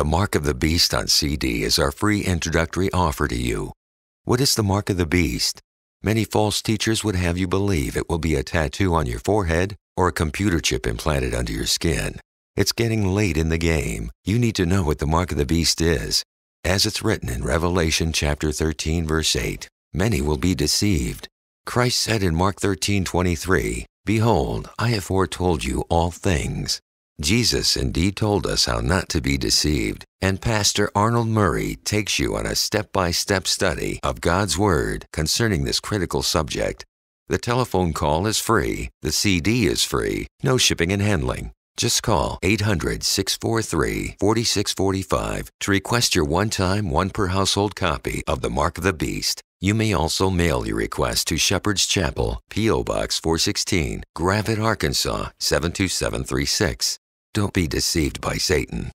The Mark of the Beast on CD is our free introductory offer to you. What is the Mark of the Beast? Many false teachers would have you believe it will be a tattoo on your forehead or a computer chip implanted under your skin. It's getting late in the game. You need to know what the mark of the beast is. As it's written in Revelation chapter 13 verse 8, many will be deceived. Christ said in Mark 13:23, "Behold, I have foretold you all things. Jesus indeed told us how not to be deceived, and Pastor Arnold Murray takes you on a step by step study of God's Word concerning this critical subject. The telephone call is free, the CD is free, no shipping and handling. Just call 800 643 4645 to request your one time, one per household copy of The Mark of the Beast. You may also mail your request to Shepherd's Chapel, P.O. Box 416, Gravette, Arkansas 72736. Don't be deceived by Satan.